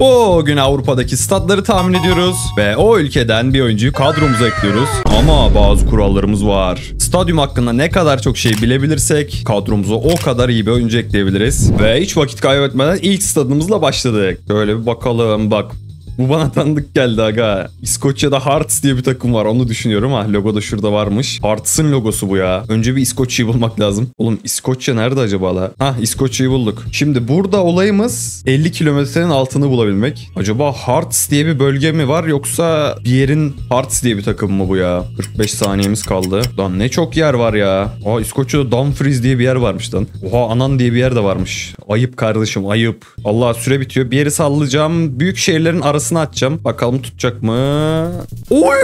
O gün Avrupa'daki statları tahmin ediyoruz ve o ülkeden bir oyuncuyu kadromuza ekliyoruz. Ama bazı kurallarımız var. Stadyum hakkında ne kadar çok şey bilebilirsek kadromuza o kadar iyi bir oyuncu ekleyebiliriz. Ve hiç vakit kaybetmeden ilk stadımızla başladık. Böyle bir bakalım bak bu bana tanıdık geldi aga. İskoçya'da Hearts diye bir takım var onu düşünüyorum ha. Ah, logo da şurada varmış. Hearts'ın logosu bu ya. Önce bir İskoçya'yı bulmak lazım. Oğlum İskoçya nerede acaba la? Ha İskoçya'yı bulduk. Şimdi burada olayımız 50 kilometrenin altını bulabilmek. Acaba Hearts diye bir bölge mi var yoksa bir yerin Hearts diye bir takım mı bu ya? 45 saniyemiz kaldı. Lan ne çok yer var ya. Aa İskoçya'da Dumfries diye bir yer varmış lan. Oha Anan diye bir yer de varmış. Ayıp kardeşim ayıp. Allah süre bitiyor. Bir yeri sallayacağım. Büyük şehirlerin arası Arkasını açacağım. Bakalım tutacak mı? Oy!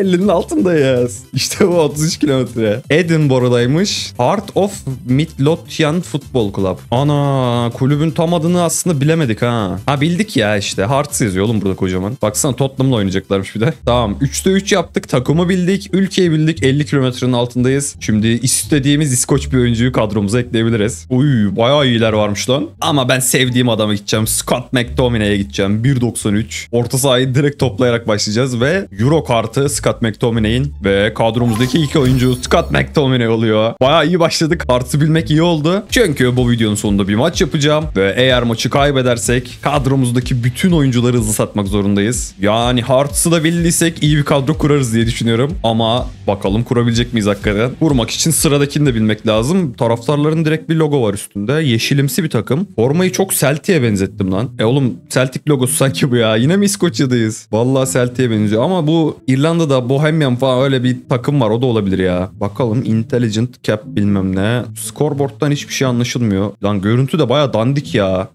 50'nin altındayız. İşte bu 33 kilometre. Edinburgh'daymış. Heart of Midlothian Football Club. Ana kulübün tam adını aslında bilemedik ha. Ha bildik ya işte. Hearts yazıyor oğlum burada kocaman. Baksana Tottenham'la oynayacaklarmış bir de. Tamam 3'te 3 yaptık. Takımı bildik. Ülkeyi bildik. 50 kilometrenin altındayız. Şimdi istediğimiz İskoç bir oyuncuyu kadromuza ekleyebiliriz. Uy bayağı iyiler varmış lan. Ama ben sevdiğim adama gideceğim. Scott McTominay'e gideceğim. 1.93. 3. Orta sahayı direkt toplayarak başlayacağız ve Euro kartı Scott McTominay'in ve kadromuzdaki ilk oyuncu Scott McTominay oluyor. Baya iyi başladık. Kartı bilmek iyi oldu. Çünkü bu videonun sonunda bir maç yapacağım ve eğer maçı kaybedersek kadromuzdaki bütün oyuncuları hızlı satmak zorundayız. Yani Harts'ı da bildiysek iyi bir kadro kurarız diye düşünüyorum. Ama bakalım kurabilecek miyiz hakikaten? Kurmak için sıradakini de bilmek lazım. Taraftarların direkt bir logo var üstünde. Yeşilimsi bir takım. Formayı çok Celtic'e benzettim lan. E oğlum Celtic logosu sanki bu ya. Yine mi İskoçya'dayız? Vallahi Celtic'e benziyor ama bu İrlanda'da Bohemian falan öyle bir takım var. O da olabilir ya. Bakalım Intelligent Cap bilmem ne. Scoreboard'dan hiçbir şey anlaşılmıyor. Lan görüntü de baya dandik ya.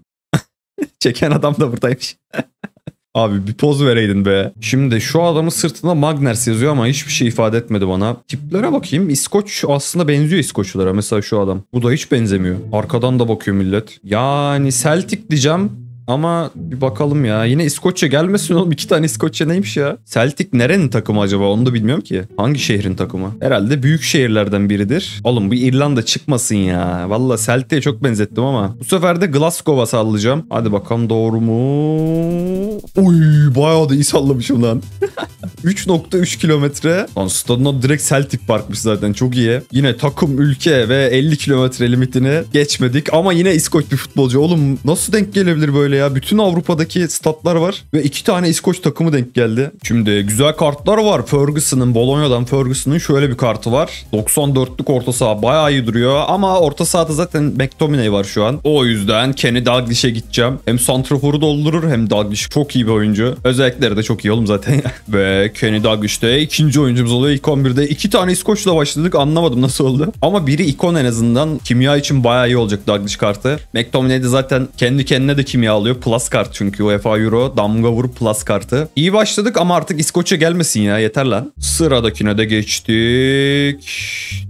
Çeken adam da buradaymış. Abi bir poz vereydin be. Şimdi şu adamın sırtında Magners yazıyor ama hiçbir şey ifade etmedi bana. Tiplere bakayım. İskoç aslında benziyor İskoçlara. Mesela şu adam. Bu da hiç benzemiyor. Arkadan da bakıyor millet. Yani Celtic diyeceğim. Ama bir bakalım ya. Yine İskoçya gelmesin oğlum. İki tane İskoçya neymiş ya? Celtic nerenin takımı acaba? Onu da bilmiyorum ki. Hangi şehrin takımı? Herhalde büyük şehirlerden biridir. Oğlum bir İrlanda çıkmasın ya. Valla Celtic'e çok benzettim ama. Bu sefer de Glasgow'a sallayacağım. Hadi bakalım doğru mu? Oy bayağı da iyi sallamışım lan. 3.3 kilometre. Lan stadın direkt Celtic Park'mış zaten çok iyi. Yine takım ülke ve 50 kilometre limitini geçmedik. Ama yine İskoç bir futbolcu. Oğlum nasıl denk gelebilir böyle ya. Bütün Avrupa'daki statlar var. Ve iki tane İskoç takımı denk geldi. Şimdi güzel kartlar var. Ferguson'ın, Bologna'dan Ferguson'ın şöyle bir kartı var. 94'lük orta saha bayağı iyi duruyor. Ama orta sahada zaten McTominay var şu an. O yüzden Kenny Dalglish'e gideceğim. Hem santraforu doldurur hem Dalglish çok iyi bir oyuncu. Özellikleri de çok iyi oğlum zaten Ve Kenny Dalglish de ikinci oyuncumuz oluyor. İlk 11'de iki tane İskoç'la başladık. Anlamadım nasıl oldu. Ama biri ikon en azından. Kimya için bayağı iyi olacak Dalglish kartı. McTominay de zaten kendi kendine de kimya alıyor alıyor. Plus kart çünkü UEFA Euro damga vurup plus kartı. İyi başladık ama artık İskoçya gelmesin ya yeter lan. Sıradakine de geçtik.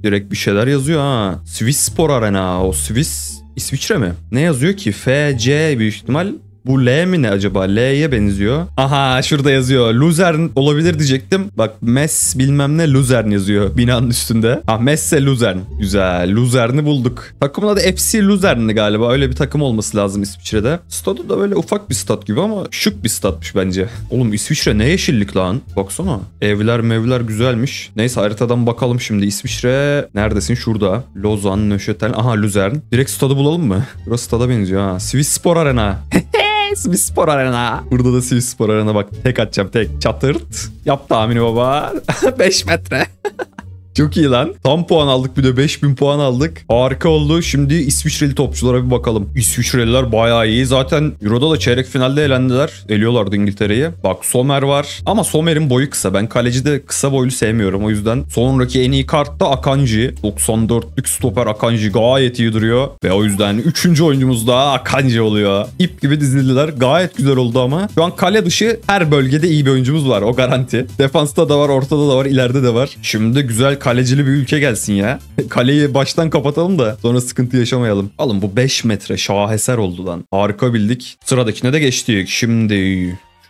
Direkt bir şeyler yazıyor ha. Swiss Spor Arena o Swiss İsviçre mi? Ne yazıyor ki? FC büyük ihtimal bu L mi ne acaba? L'ye benziyor. Aha şurada yazıyor. Luzern olabilir diyecektim. Bak Mes bilmem ne Luzern yazıyor binanın üstünde. Ah Messe Luzern. Güzel. Luzern'i bulduk. Takımın adı FC Luzern'di galiba. Öyle bir takım olması lazım İsviçre'de. Stadı da böyle ufak bir stat gibi ama şık bir statmış bence. Oğlum İsviçre ne yeşillik lan? Baksana. Evler mevler güzelmiş. Neyse haritadan bakalım şimdi. İsviçre neredesin? Şurada. Lozan, Nöşetel. Aha Luzern. Direkt stadı bulalım mı? Burası stada benziyor ha. Swiss Spor Arena. Sivil Spor Arena. Burada da Sivil Spor Arena bak. Tek atacağım tek. Çatırt. Yap tahmini baba. 5 metre. Çok iyi lan. Tam puan aldık bir de 5000 puan aldık. Harika oldu. Şimdi İsviçreli topçulara bir bakalım. İsviçreliler bayağı iyi. Zaten Euro'da da çeyrek finalde elendiler. Eliyorlardı İngiltere'yi. Bak Somer var. Ama Somer'in boyu kısa. Ben kaleci de kısa boylu sevmiyorum. O yüzden sonraki en iyi kart da Akanji. 94'lük stoper Akanji gayet iyi duruyor. Ve o yüzden 3. oyuncumuz da Akanji oluyor. İp gibi dizildiler. Gayet güzel oldu ama. Şu an kale dışı her bölgede iyi bir oyuncumuz var. O garanti. Defansta da var, ortada da var, ileride de var. Şimdi güzel kalecili bir ülke gelsin ya. Kaleyi baştan kapatalım da sonra sıkıntı yaşamayalım. Alın bu 5 metre şaheser oldu lan. Harika bildik. Sıradakine de geçtik. Şimdi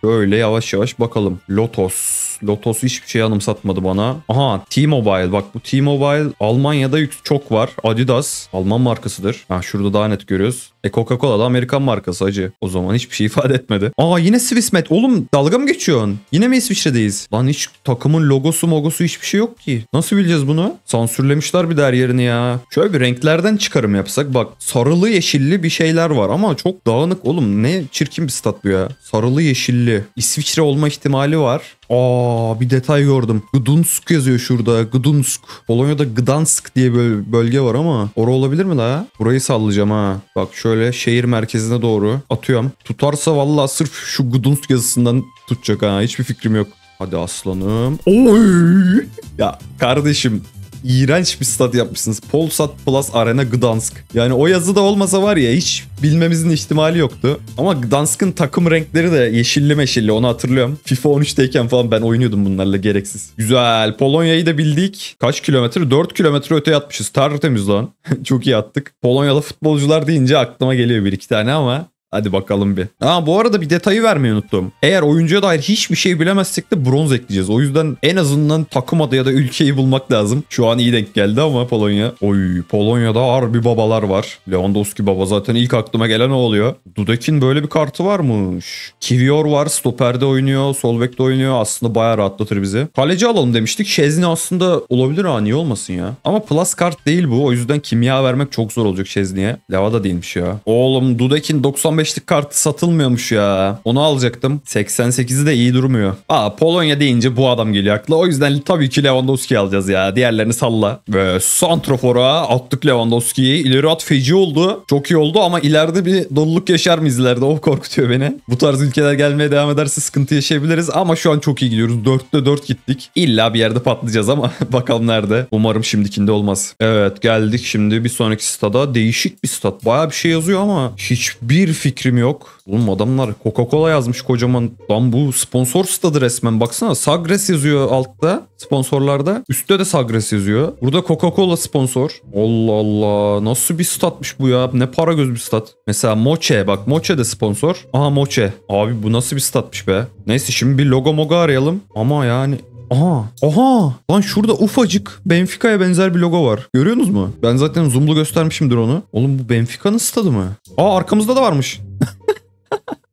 Şöyle yavaş yavaş bakalım. Lotos. Lotos hiçbir şey anımsatmadı bana. Aha T-Mobile. Bak bu T-Mobile Almanya'da çok var. Adidas Alman markasıdır. Ha şurada daha net görüyoruz. E Coca-Cola da Amerikan markası acı. O zaman hiçbir şey ifade etmedi. Aa yine Swiss Met. Oğlum dalga mı geçiyorsun? Yine mi İsviçre'deyiz? Lan hiç takımın logosu mogosu hiçbir şey yok ki. Nasıl bileceğiz bunu? Sansürlemişler bir der yerini ya. Şöyle bir renklerden çıkarım yapsak. Bak sarılı yeşilli bir şeyler var ama çok dağınık oğlum. Ne çirkin bir stat bu ya. Sarılı yeşilli belli. İsviçre olma ihtimali var. Aa bir detay gördüm. Gdansk yazıyor şurada. Gdansk. Polonya'da Gdansk diye bir bölge var ama orası olabilir mi daha? Burayı sallayacağım ha. Bak şöyle şehir merkezine doğru atıyorum. Tutarsa vallahi sırf şu Gdansk yazısından tutacak ha. Hiçbir fikrim yok. Hadi aslanım. Oy! Ya kardeşim iğrenç bir stat yapmışsınız. Polsat Plus Arena Gdansk. Yani o yazı da olmasa var ya hiç bilmemizin ihtimali yoktu. Ama Gdansk'ın takım renkleri de yeşilli meşilli onu hatırlıyorum. FIFA 13'teyken falan ben oynuyordum bunlarla gereksiz. Güzel. Polonya'yı da bildik. Kaç kilometre? 4 kilometre öte yatmışız. Tertemiz lan. Çok iyi attık. Polonyalı futbolcular deyince aklıma geliyor bir iki tane ama Hadi bakalım bir. Ha bu arada bir detayı vermeyi unuttum. Eğer oyuncuya dair hiçbir şey bilemezsek de bronz ekleyeceğiz. O yüzden en azından takım adı ya da ülkeyi bulmak lazım. Şu an iyi denk geldi ama Polonya. Oy Polonya'da harbi babalar var. Lewandowski baba zaten ilk aklıma gelen o oluyor. Dudek'in böyle bir kartı varmış. Kivior var. Stoperde oynuyor. Sol bekte oynuyor. Aslında bayağı rahatlatır bizi. Kaleci alalım demiştik. Şezni aslında olabilir ha niye olmasın ya. Ama plus kart değil bu. O yüzden kimya vermek çok zor olacak Şezni'ye. Leva da değilmiş ya. Oğlum Dudek'in 90 95'lik kartı satılmıyormuş ya. Onu alacaktım. 88'i de iyi durmuyor. Aa Polonya deyince bu adam geliyor aklı. O yüzden tabii ki Lewandowski alacağız ya. Diğerlerini salla. Ve Santrofor'a attık Lewandowski'yi. İleri at feci oldu. Çok iyi oldu ama ileride bir doluluk yaşar mıyız ileride? O oh, korkutuyor beni. Bu tarz ülkeler gelmeye devam ederse sıkıntı yaşayabiliriz. Ama şu an çok iyi gidiyoruz. 4'te 4 gittik. İlla bir yerde patlayacağız ama bakalım nerede. Umarım şimdikinde olmaz. Evet geldik şimdi bir sonraki stada. Değişik bir stat. Baya bir şey yazıyor ama hiçbir fikir fikrim yok. Oğlum adamlar Coca-Cola yazmış kocaman. Lan bu sponsor stadı resmen baksana. Sagres yazıyor altta sponsorlarda. Üstte de Sagres yazıyor. Burada Coca-Cola sponsor. Allah Allah nasıl bir statmış bu ya. Ne para göz bir stat. Mesela Moche bak Moche de sponsor. Aha Moche. Abi bu nasıl bir statmış be. Neyse şimdi bir logo moga arayalım. Ama yani Aha. Aha. Lan şurada ufacık Benfica'ya benzer bir logo var. Görüyorsunuz mu? Ben zaten zoomlu göstermişimdir onu. Oğlum bu Benfica'nın stadı mı? Aa arkamızda da varmış.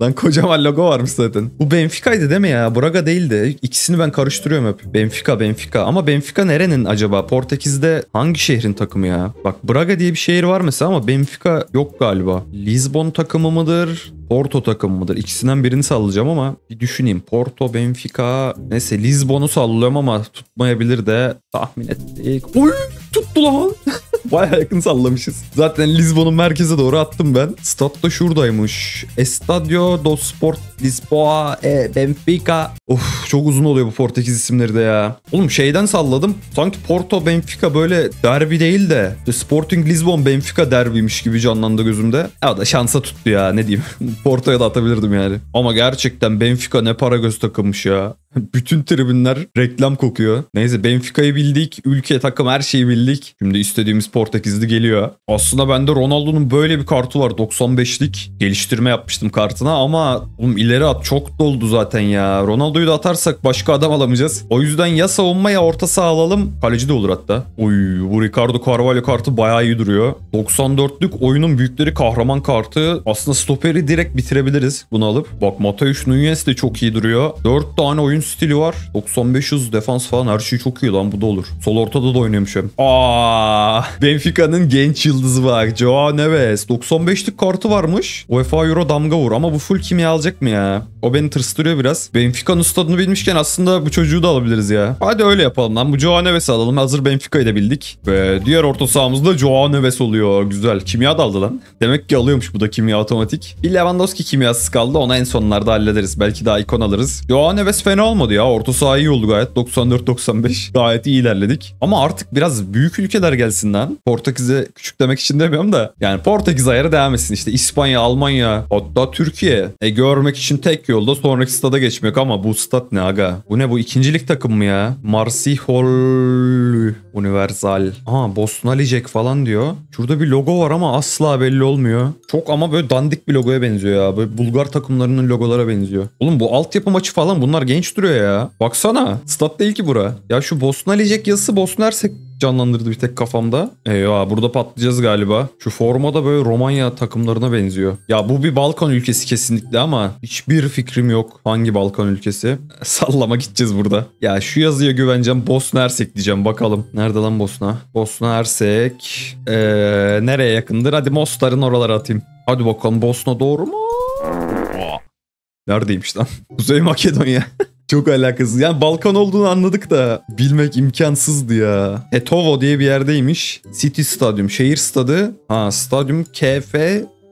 Lan kocaman logo varmış zaten. Bu Benfica'ydı değil mi ya? Braga değildi. İkisini ben karıştırıyorum hep. Benfica, Benfica. Ama Benfica nerenin acaba? Portekiz'de hangi şehrin takımı ya? Bak Braga diye bir şehir var mesela ama Benfica yok galiba. Lisbon takımı mıdır? Porto takımı mıdır? İkisinden birini sallayacağım ama bir düşüneyim. Porto, Benfica, neyse Lisbon'u sallıyorum ama tutmayabilir de tahmin ettik. Oy tuttu lan. Baya yakın sallamışız. Zaten Lisbon'un merkeze doğru attım ben. Stad da şuradaymış. Estadio do Sport Lisboa e Benfica. Of çok uzun oluyor bu Portekiz isimleri de ya. Oğlum şeyden salladım. Sanki Porto Benfica böyle derbi değil de Sporting Lisbon Benfica derbiymiş gibi canlandı gözümde. Ya da şansa tuttu ya ne diyeyim. Porto'ya da atabilirdim yani. Ama gerçekten Benfica ne para göz takılmış ya. Bütün tribünler reklam kokuyor. Neyse Benfica'yı bildik. Ülke takım her şeyi bildik. Şimdi istediğimiz Portekizli geliyor. Aslında bende Ronaldo'nun böyle bir kartı var. 95'lik. Geliştirme yapmıştım kartına ama oğlum ileri at çok doldu zaten ya. Ronaldo'yu da atarsak başka adam alamayacağız. O yüzden ya savunma ya orta saha alalım. Kaleci de olur hatta. Oy bu Ricardo Carvalho kartı bayağı iyi duruyor. 94'lük oyunun büyükleri kahraman kartı. Aslında stoperi direkt bitirebiliriz bunu alıp. Bak Mateus Nunes de çok iyi duruyor. 4 tane oyun stili var. 9500 defans falan her şey çok iyi lan bu da olur. Sol ortada da oynamış hem. Aa, Benfica'nın genç yıldızı var. Joao Neves. 95'lik kartı varmış. UEFA Euro damga vur ama bu full kimya alacak mı ya? O beni tırstırıyor biraz. Benfica'nın stadını bilmişken aslında bu çocuğu da alabiliriz ya. Hadi öyle yapalım lan. Bu Joao Neves'i alalım. Hazır Benfica'yı da bildik. Ve diğer orta sahamızda Joao Neves oluyor. Güzel. Kimya da aldı lan. Demek ki alıyormuş bu da kimya otomatik. Bir Lewandowski kimyasız kaldı. Ona en sonlarda hallederiz. Belki daha ikon alırız. Joao Neves fena olmadı ya. Orta saha iyi oldu gayet. 94-95 gayet iyi ilerledik. Ama artık biraz büyük ülkeler gelsin lan. Portekiz'e küçük demek için demiyorum da. Yani Portekiz ayarı devam etsin. İşte İspanya, Almanya hatta Türkiye. E görmek için tek yolda sonraki stada geçmek ama bu stat ne aga? Bu ne bu ikincilik takım mı ya? Marsihol Universal. Aa Boston Alicek falan diyor. Şurada bir logo var ama asla belli olmuyor. Çok ama böyle dandik bir logoya benziyor ya. Böyle Bulgar takımlarının logolara benziyor. Oğlum bu altyapı maçı falan bunlar genç duruyor şuraya ya. Baksana. Stat değil ki bura. Ya şu Boston Alecek yazısı Boston Ersek canlandırdı bir tek kafamda. Eyvah burada patlayacağız galiba. Şu forma da böyle Romanya takımlarına benziyor. Ya bu bir Balkan ülkesi kesinlikle ama hiçbir fikrim yok. Hangi Balkan ülkesi? Sallama gideceğiz burada. Ya şu yazıya güveneceğim. Bosna Hersek diyeceğim bakalım. Nerede lan Bosna? Bosna Hersek. Ee, nereye yakındır? Hadi Mostar'ın oralara atayım. Hadi bakalım Bosna doğru mu? Neredeymiş lan? Kuzey Makedonya. Çok alakasız. Yani Balkan olduğunu anladık da bilmek imkansızdı ya. Etovo diye bir yerdeymiş. City Stadyum, şehir stadı. Ha, stadyum KF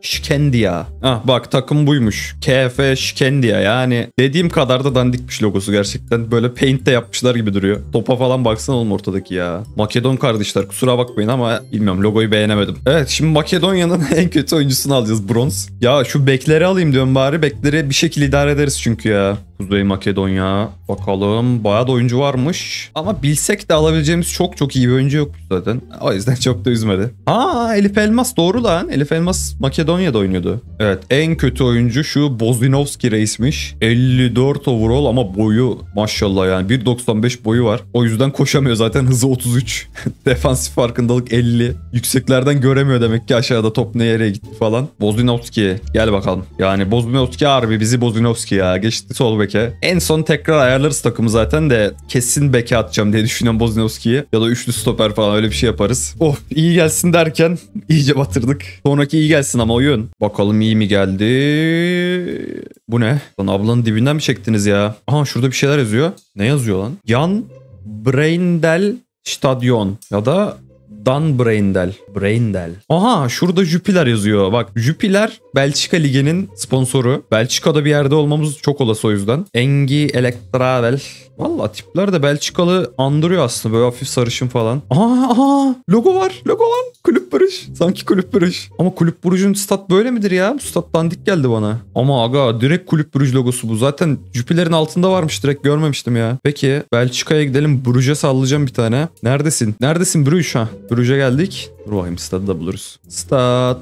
Şkendia. Ah bak takım buymuş. KF Şkendia yani dediğim kadar da dandikmiş logosu gerçekten. Böyle paint de yapmışlar gibi duruyor. Topa falan baksana oğlum ortadaki ya. Makedon kardeşler kusura bakmayın ama bilmiyorum logoyu beğenemedim. Evet şimdi Makedonya'nın en kötü oyuncusunu alacağız bronz. Ya şu bekleri alayım diyorum bari. Bekleri bir şekilde idare ederiz çünkü ya. Kuzey Makedonya. Bakalım bayağı da oyuncu varmış. Ama bilsek de alabileceğimiz çok çok iyi bir oyuncu yok zaten. O yüzden çok da üzmedi. Ha Elif Elmas doğru lan. Elif Elmas Makedonya'da oynuyordu. Evet en kötü oyuncu şu Bozinovski reismiş. 54 overall ama boyu maşallah yani 1.95 boyu var. O yüzden koşamıyor zaten hızı 33. Defansif farkındalık 50. Yükseklerden göremiyor demek ki aşağıda top ne yere gitti falan. Bozinovski gel bakalım. Yani Bozinovski harbi bizi Bozinovski ya. Geçti sol bek beke. En son tekrar ayarlarız takımı zaten de kesin beke atacağım diye düşünüyorum Bozniowski'yi. Ya da üçlü stoper falan öyle bir şey yaparız. Oh iyi gelsin derken iyice batırdık. Sonraki iyi gelsin ama oyun. Bakalım iyi mi geldi? Bu ne? Lan ablanın dibinden mi çektiniz ya? Aha şurada bir şeyler yazıyor. Ne yazıyor lan? Yan Braindel Stadion ya da Dan Braindel. Braindel. Aha şurada Jupiler yazıyor. Bak Jupiler Belçika Ligi'nin sponsoru. Belçika'da bir yerde olmamız çok olası o yüzden. Engi Elektravel Valla tipler de Belçikalı andırıyor aslında böyle hafif sarışın falan. Aa, aa logo var logo var. Kulüp buruş Sanki Kulüp buruş. Ama Kulüp buruşun stat böyle midir ya? Bu stat dandik geldi bana. Ama aga direkt Kulüp buruş logosu bu. Zaten Jüpiler'in altında varmış direkt görmemiştim ya. Peki Belçika'ya gidelim. Brüj'e sallayacağım bir tane. Neredesin? Neredesin Brüj? Ha Brüj'e geldik. Dur bakayım stadı da buluruz. Stat.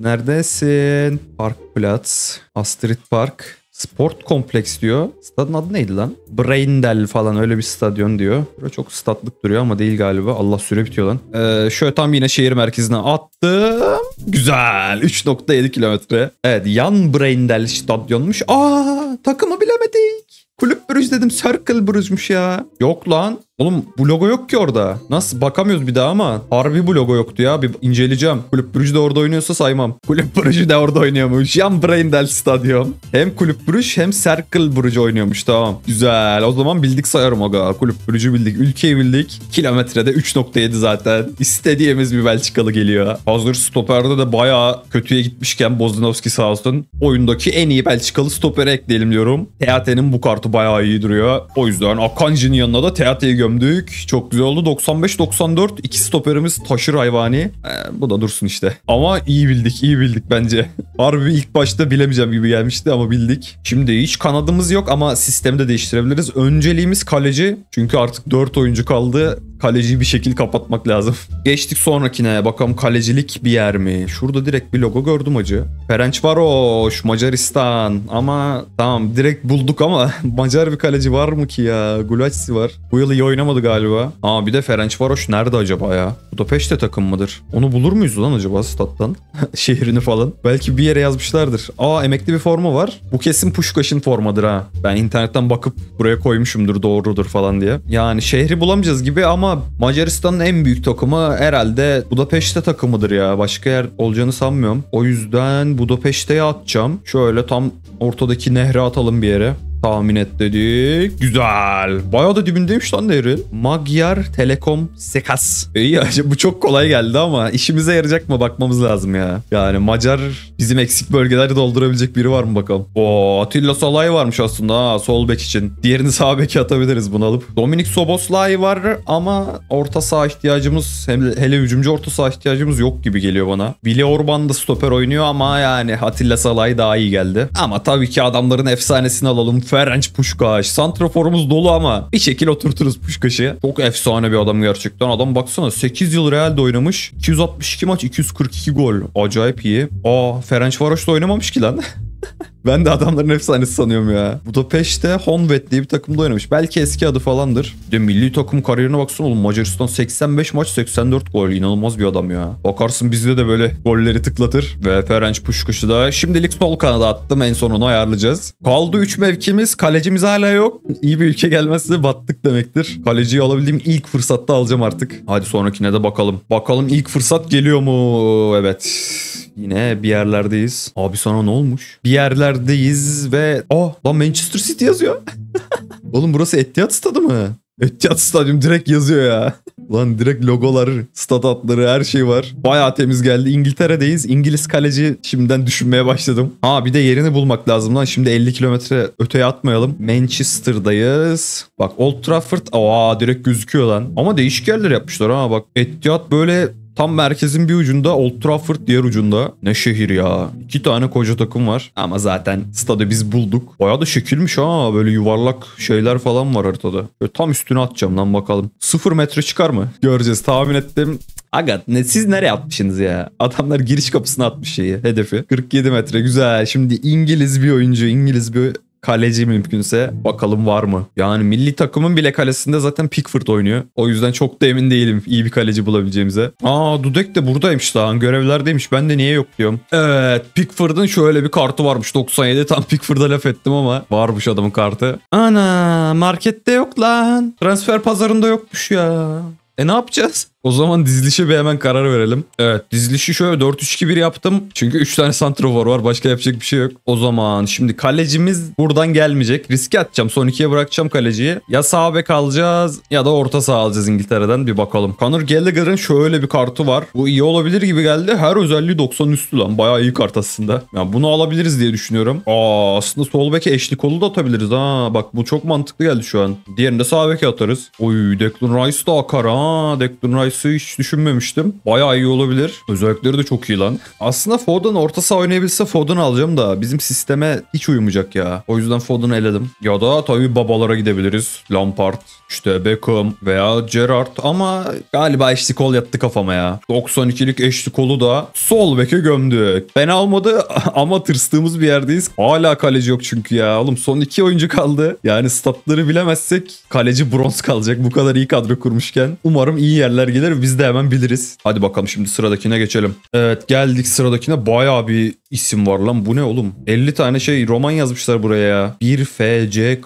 Neredesin? Park Platz. Astrid Park. Sport kompleks diyor. Stadın adı neydi lan? Braindel falan öyle bir stadyon diyor. Böyle çok statlık duruyor ama değil galiba. Allah süre bitiyor lan. Ee, şöyle tam yine şehir merkezine attım. Güzel. 3.7 kilometre. Evet yan Braindel stadyonmuş. Aa takımı bilemedik. Kulüp Brüj dedim. Circle Brüj'müş ya. Yok lan. Oğlum bu logo yok ki orada. Nasıl bakamıyoruz bir daha ama. Harbi bu logo yoktu ya. Bir inceleyeceğim. Kulüp Brüj de orada oynuyorsa saymam. Kulüp Brüj de orada oynuyormuş. Yan Braindel Stadyum. Hem Kulüp Brüj hem Circle Brüj oynuyormuş. Tamam. Güzel. O zaman bildik sayarım aga. Kulüp Brüj'ü bildik. Ülkeyi bildik. Kilometrede 3.7 zaten. İstediğimiz bir Belçikalı geliyor. Hazır stoperde de bayağı kötüye gitmişken Bozdanovski sağ olsun. Oyundaki en iyi Belçikalı stopere ekleyelim diyorum. TAT'nin bu kartı bayağı iyi duruyor. O yüzden Akanji'nin yanına da TAT'yi gömdük. Çok güzel oldu. 95-94. İki stoperimiz taşır hayvani. Ee, bu da dursun işte. Ama iyi bildik. iyi bildik bence. Harbi ilk başta bilemeyeceğim gibi gelmişti ama bildik. Şimdi hiç kanadımız yok ama sistemde değiştirebiliriz. Önceliğimiz kaleci. Çünkü artık 4 oyuncu kaldı kaleciyi bir şekil kapatmak lazım. Geçtik sonrakine bakalım kalecilik bir yer mi? Şurada direkt bir logo gördüm acı. Ferenc Varoş Macaristan ama tamam direkt bulduk ama Macar bir kaleci var mı ki ya? Gulaçsi var. Bu yıl iyi oynamadı galiba. Aa bir de Ferenc Varoş nerede acaba ya? Bu da peşte takım mıdır? Onu bulur muyuz lan acaba stat'tan? Şehrini falan. Belki bir yere yazmışlardır. Aa emekli bir forma var. Bu kesin Puşkaş'ın formadır ha. Ben internetten bakıp buraya koymuşumdur doğrudur falan diye. Yani şehri bulamayacağız gibi ama ama Macaristan'ın en büyük takımı herhalde Budapeşte takımıdır ya. Başka yer olacağını sanmıyorum. O yüzden Budapeşte'ye atacağım. Şöyle tam ortadaki nehre atalım bir yere tahmin et dedik. Güzel. Bayağı da dibindeymiş lan nehrin. Magyar Telekom Sekas. İyi ya bu çok kolay geldi ama işimize yarayacak mı bakmamız lazım ya. Yani Macar bizim eksik bölgeleri doldurabilecek biri var mı bakalım. O Atilla Salay varmış aslında ha sol bek için. Diğerini sağ beke atabiliriz bunu alıp. Dominik Soboslay var ama orta saha ihtiyacımız hem hele hücumcu orta saha ihtiyacımız yok gibi geliyor bana. Vili Orban da stoper oynuyor ama yani Atilla Salay daha iyi geldi. Ama tabii ki adamların efsanesini alalım. Ferenc Puşkaş. Santraforumuz dolu ama bir şekil oturturuz Puşkaş'ı. Çok efsane bir adam gerçekten. Adam baksana 8 yıl Real'de oynamış. 262 maç 242 gol. Acayip iyi. Aa Ferenc Varoş da oynamamış ki lan. Ben de adamların hepsi sanıyorum ya. Budapeşte Honved diye bir takımda oynamış. Belki eski adı falandır. De milli takım kariyerine baksın oğlum. Macaristan 85 maç 84 gol. İnanılmaz bir adam ya. Bakarsın bizde de böyle golleri tıklatır. Ve Ferenc Puşkuş'u da şimdilik sol kanada attım. En son onu ayarlayacağız. Kaldı 3 mevkimiz. Kalecimiz hala yok. İyi bir ülke gelmezse battık demektir. Kaleciyi alabildiğim ilk fırsatta alacağım artık. Hadi sonrakine de bakalım. Bakalım ilk fırsat geliyor mu? Evet. Yine bir yerlerdeyiz. Abi sana ne olmuş? Bir yerler yerdeyiz ve... Oh lan Manchester City yazıyor. Oğlum burası Etihad Stadı mı? Etihad Stadyum direkt yazıyor ya. Lan direkt logolar, stat adları her şey var. Bayağı temiz geldi. İngiltere'deyiz. İngiliz kaleci şimdiden düşünmeye başladım. Ha bir de yerini bulmak lazım lan. Şimdi 50 kilometre öteye atmayalım. Manchester'dayız. Bak Old Trafford. Aa direkt gözüküyor lan. Ama değişik yerler yapmışlar ha bak. Etihad böyle Tam merkezin bir ucunda Old Trafford diğer ucunda. Ne şehir ya. İki tane koca takım var. Ama zaten stadı biz bulduk. Baya da şekilmiş ha. Böyle yuvarlak şeyler falan var haritada. Böyle tam üstüne atacağım lan bakalım. Sıfır metre çıkar mı? Göreceğiz. Tahmin ettim. Aga ne, siz nereye atmışsınız ya? Adamlar giriş kapısına atmış şeyi hedefi. 47 metre güzel. Şimdi İngiliz bir oyuncu İngiliz bir Kaleci mümkünse bakalım var mı? Yani milli takımın bile kalesinde zaten Pickford oynuyor. O yüzden çok da emin değilim iyi bir kaleci bulabileceğimize. Aa Dudek de buradaymış daha görevlerdeymiş. Ben de niye yok diyorum. Evet Pickford'ın şöyle bir kartı varmış 97 tam Pickford'a laf ettim ama varmış adamın kartı. Ana markette yok lan. Transfer pazarında yokmuş ya. E ne yapacağız? O zaman dizilişe bir hemen karar verelim. Evet dizilişi şöyle 4-3-2-1 yaptım. Çünkü 3 tane santrofor var. Başka yapacak bir şey yok. O zaman şimdi kalecimiz buradan gelmeyecek. Riske atacağım. Son ikiye bırakacağım kaleciyi. Ya sağ bek alacağız ya da orta sağ alacağız İngiltere'den. Bir bakalım. Conor Gallagher'ın şöyle bir kartı var. Bu iyi olabilir gibi geldi. Her özelliği 90 üstü lan. Bayağı iyi kart aslında. Yani bunu alabiliriz diye düşünüyorum. Aa aslında sol beke eşlik kolu da atabiliriz. Ha bak bu çok mantıklı geldi şu an. Diğerini de sağ beke atarız. Oy Declan Rice da akar ha. Declan Rice Rodgers'ı hiç düşünmemiştim. Bayağı iyi olabilir. Özellikleri de çok iyi lan. Aslında Foden orta saha oynayabilse Foden alacağım da bizim sisteme hiç uymayacak ya. O yüzden Foden'ı eledim. Ya da tabii babalara gidebiliriz. Lampard, işte Beckham veya Gerrard ama galiba eşli kol yattı kafama ya. 92'lik eşli kolu da sol beke gömdü. Ben almadı ama tırstığımız bir yerdeyiz. Hala kaleci yok çünkü ya. Oğlum son iki oyuncu kaldı. Yani statları bilemezsek kaleci bronz kalacak. Bu kadar iyi kadro kurmuşken. Umarım iyi yerler gelir. Biz de hemen biliriz. Hadi bakalım şimdi sıradakine geçelim. Evet geldik sıradakine. Bayağı bir isim var lan bu ne oğlum? 50 tane şey roman yazmışlar buraya ya. 1 FCK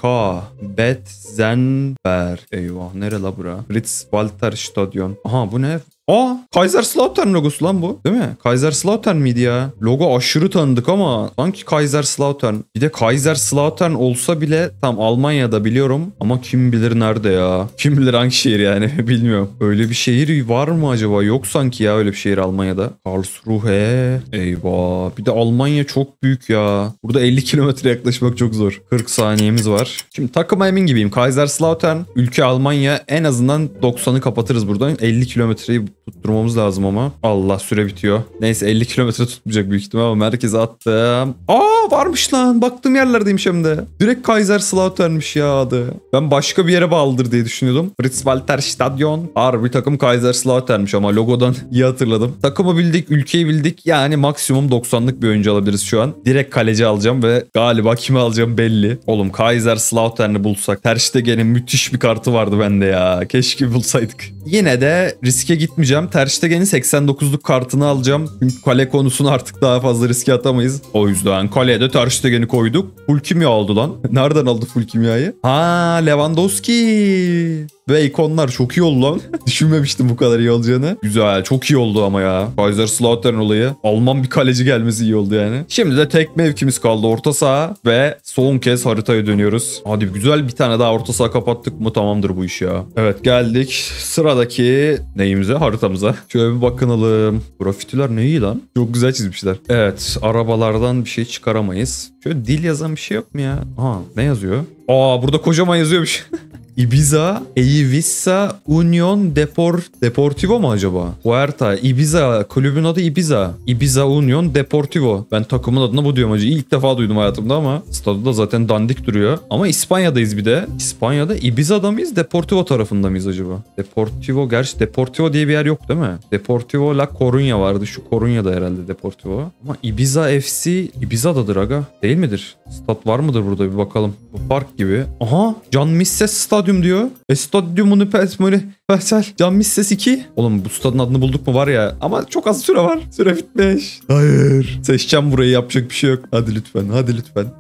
Betzenberg. Eyvah nere la bura? Ritz Walter Stadion. Aha bu ne? Aa Kaiserslautern logosu lan bu. Değil mi? Kaiserslautern miydi ya? Logo aşırı tanıdık ama sanki Kaiserslautern. Bir de Kaiserslautern olsa bile tam Almanya'da biliyorum ama kim bilir nerede ya? Kim bilir hangi şehir yani bilmiyorum. Öyle bir şehir var mı acaba? Yok sanki ya öyle bir şehir Almanya'da. Karlsruhe. Eyvah. Bir de Almanya çok büyük ya. Burada 50 kilometre yaklaşmak çok zor. 40 saniyemiz var. Şimdi takıma emin gibiyim. Kaiserslautern ülke Almanya en azından 90'ı kapatırız buradan. 50 kilometreyi Tutturmamız lazım ama. Allah süre bitiyor. Neyse 50 kilometre tutmayacak büyük ihtimal ama merkeze attım. Aa varmış lan. Baktığım yerlerdeymiş hem de. Direkt Kaiser Slaughter'mış ya adı. Ben başka bir yere bağlıdır diye düşünüyordum. Fritz Walter Stadion. Harbi takım Kaiser Slaughter'mış ama logodan iyi hatırladım. Takımı bildik, ülkeyi bildik. Yani maksimum 90'lık bir oyuncu alabiliriz şu an. Direkt kaleci alacağım ve galiba kimi alacağım belli. Oğlum Kaiser Slaughter'ını bulsak. Ter Stegen'in müthiş bir kartı vardı bende ya. Keşke bulsaydık. Yine de riske gitmeyeceğim vereceğim. Ter Stegen'in 89'luk kartını alacağım. kale konusunu artık daha fazla riske atamayız. O yüzden kaleye de Ter Stegen'i koyduk. Full kimya aldı lan. Nereden aldı full kimyayı? Ha Lewandowski ve ikonlar çok iyi oldu lan. Düşünmemiştim bu kadar iyi olacağını. Güzel çok iyi oldu ama ya. Kaiser Slautern olayı. Alman bir kaleci gelmesi iyi oldu yani. Şimdi de tek mevkimiz kaldı orta saha ve son kez haritaya dönüyoruz. Hadi güzel bir tane daha orta saha kapattık mı tamamdır bu iş ya. Evet geldik sıradaki neyimize haritamıza. Şöyle bir bakınalım. Grafitiler ne iyi lan. Çok güzel çizmişler. Evet arabalardan bir şey çıkaramayız. Şöyle dil yazan bir şey yok mu ya? Aha ne yazıyor? Aa burada kocaman yazıyormuş. Ibiza, Eivissa, Union Depor, Deportivo mu acaba? Huerta, Ibiza, kulübün adı Ibiza. Ibiza Union Deportivo. Ben takımın adına bu diyorum hacı. İlk defa duydum hayatımda ama stadı da zaten dandik duruyor. Ama İspanya'dayız bir de. İspanya'da Ibiza'da mıyız, Deportivo tarafında mıyız acaba? Deportivo, gerçi Deportivo diye bir yer yok değil mi? Deportivo La Coruña vardı. Şu Coruña'da herhalde Deportivo. Ama Ibiza FC Ibiza'dadır aga. Değil midir? Stad var mıdır burada bir bakalım. Bu park gibi. Aha! Can Misses Stad stadyum diyor. E stadyumunu pes böyle Persel Can ses 2. Oğlum bu stadın adını bulduk mu var ya. Ama çok az süre var. Süre bitmiş. Hayır. Seçeceğim burayı yapacak bir şey yok. Hadi lütfen hadi lütfen.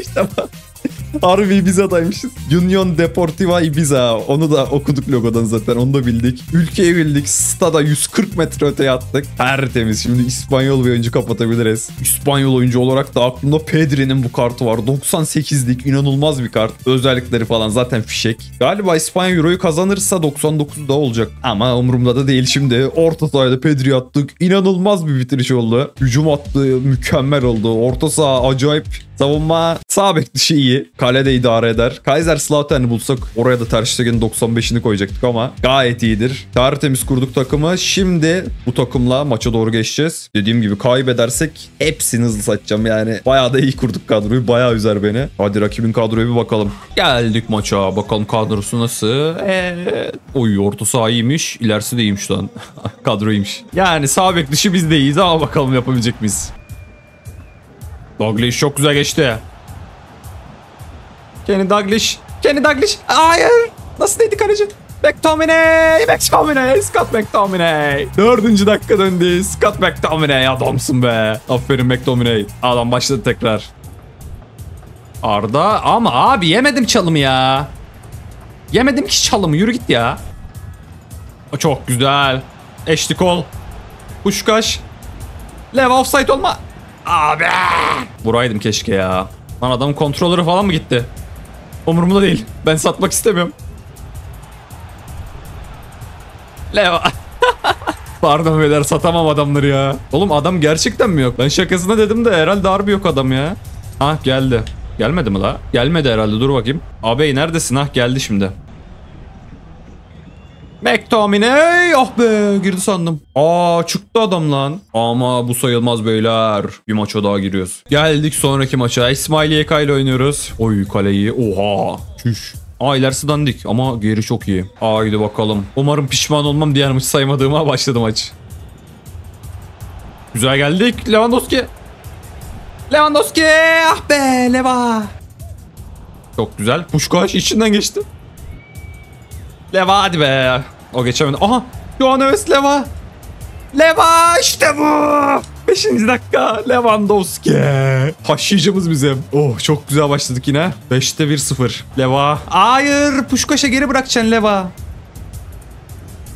İşte. bak. Harbi Ibiza'daymışız. Union Deportiva Ibiza. Onu da okuduk logodan zaten. Onu da bildik. Ülkeyi bildik. Stada 140 metre öteye attık. Tertemiz. Şimdi İspanyol bir oyuncu kapatabiliriz. İspanyol oyuncu olarak da aklımda Pedri'nin bu kartı var. 98'lik inanılmaz bir kart. Özellikleri falan zaten fişek. Galiba İspanya Euro'yu kazanırsa 99 da olacak. Ama umurumda da değil şimdi. Orta sahada Pedri attık. İnanılmaz bir bitiriş oldu. Hücum attı. Mükemmel oldu. Orta saha acayip Savunma sağ bek dışı iyi. Kale de idare eder. Kaiser Slaughter'ını bulsak oraya da Ter Stegen'in 95'ini koyacaktık ama gayet iyidir. Tertemiz kurduk takımı. Şimdi bu takımla maça doğru geçeceğiz. Dediğim gibi kaybedersek hepsini hızlı satacağım. Yani bayağı da iyi kurduk kadroyu. Bayağı üzer beni. Hadi rakibin kadroya bir bakalım. Geldik maça. Bakalım kadrosu nasıl? Eee. Oy orta saha iyiymiş. İlerisi de iyiymiş lan. Kadroymuş. Yani sağ bek dışı biz de iyiyiz ama bakalım yapabilecek miyiz? Douglas çok güzel geçti. Kenny Douglas. Kenny Douglas. Hayır. Nasıl dedi kaleci? McTominay. McTominay. Scott McTominay. Dördüncü dakika döndü. Scott McTominay. Adamsın be. Aferin McTominay. Adam başladı tekrar. Arda. Ama abi yemedim çalımı ya. Yemedim ki çalımı. Yürü git ya. Çok güzel. Eşlik ol. Kuşkaş. Lev offside olma. Abi. Buraydım keşke ya. Lan adamın kontrolörü falan mı gitti? Umurumda değil. Ben satmak istemiyorum. Leva. Pardon beyler satamam adamları ya. Oğlum adam gerçekten mi yok? Ben şakasına dedim de herhalde harbi yok adam ya. Ha geldi. Gelmedi mi la? Gelmedi herhalde dur bakayım. Abi neredesin? Ha geldi şimdi. McTominay. Oh be girdi sandım. Aa çıktı adam lan. Ama bu sayılmaz beyler. Bir maça daha giriyoruz. Geldik sonraki maça. İsmail YK ile oynuyoruz. Oy kaleyi. Oha. Çüş. Aa ilerisi dandik ama geri çok iyi. Haydi bakalım. Umarım pişman olmam diğer maçı saymadığıma başladı maç. Güzel geldik. Lewandowski. Lewandowski. Ah be Leva. Çok güzel. Puşkaş içinden geçti. Leva hadi be. O geçemedi. Aha. Johannes Leva. Leva işte bu. Beşinci dakika Lewandowski. Haşyıcımız bizim. Oh çok güzel başladık yine. Beşte bir sıfır. Leva. Hayır Puşkaş'a geri bırakacaksın Leva.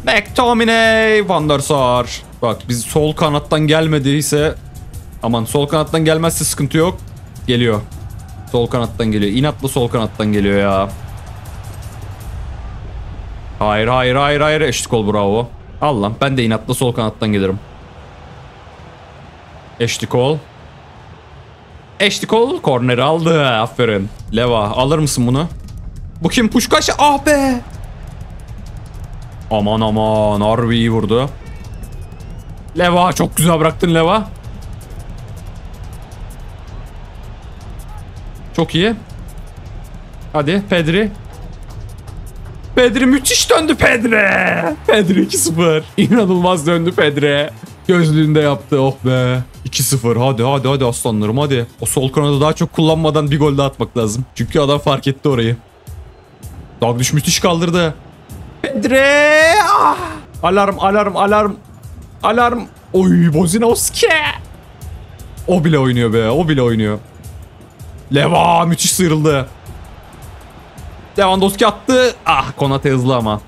McTominay Van der Sar. Bak biz sol kanattan gelmediyse aman sol kanattan gelmezse sıkıntı yok. Geliyor. Sol kanattan geliyor. İnatla sol kanattan geliyor ya. Hayır hayır hayır hayır eşit gol bravo. Al lan ben de inatla sol kanattan gelirim. Eşit gol. Eşit gol korneri aldı aferin. Leva alır mısın bunu? Bu kim Puşkaş? Ah be. Aman aman harbi vurdu. Leva çok güzel bıraktın Leva. Çok iyi. Hadi Pedri. Pedri müthiş döndü Pedri. Pedri 2-0. İnanılmaz döndü Pedri. Gözlüğünde yaptı oh be. 2-0 hadi hadi hadi aslanlarım hadi. O sol kanadı daha çok kullanmadan bir gol de atmak lazım. Çünkü adam fark etti orayı. Dagdiş müthiş kaldırdı. Pedri. Ah. Alarm alarm alarm. Alarm. Oy Bozinowski. O bile oynuyor be o bile oynuyor. Leva müthiş sıyrıldı. Lewandowski attı. Ah Konate hızlı ama.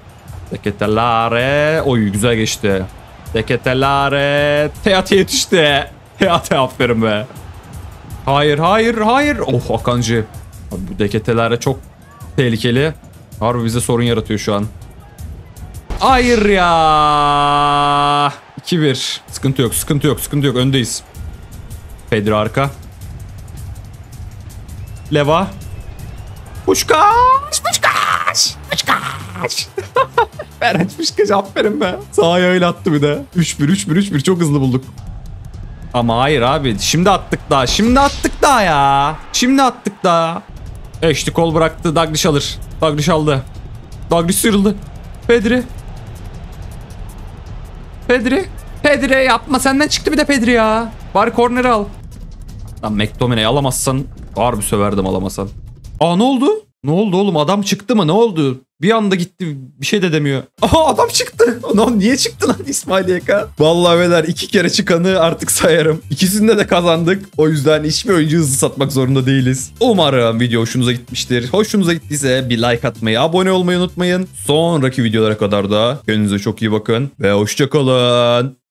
Teketelare. Oy güzel geçti. Teketelare. Teate yetişti. Teate aferin be. Hayır hayır hayır. Oh Akancı. Abi bu deketelere çok tehlikeli. Harbi bize sorun yaratıyor şu an. Hayır ya. 2-1. Sıkıntı yok sıkıntı yok sıkıntı yok öndeyiz. Pedro arka. Leva. Puşkaş, puşkaş, puşkaş. Ferenc puşkaş aferin be. Sahaya öyle attı bir de. 3-1, 3-1, 3-1 çok hızlı bulduk. Ama hayır abi şimdi attık daha. Şimdi attık daha ya. Şimdi attık daha. Eşli kol bıraktı. Daglish alır. Daglish aldı. Daglish sıyrıldı. Pedri. Pedri. Pedri yapma senden çıktı bir de Pedri ya. Bari korneri al. Lan McTominay'i alamazsan harbi söverdim alamasan. Aa ne oldu? Ne oldu oğlum adam çıktı mı ne oldu? Bir anda gitti bir şey de demiyor. Aha adam çıktı. Lan niye çıktı lan İsmail YK? Vallahi beyler iki kere çıkanı artık sayarım. İkisinde de kazandık. O yüzden hiçbir oyuncu hızlı satmak zorunda değiliz. Umarım video hoşunuza gitmiştir. Hoşunuza gittiyse bir like atmayı, abone olmayı unutmayın. Sonraki videolara kadar da kendinize çok iyi bakın ve hoşçakalın.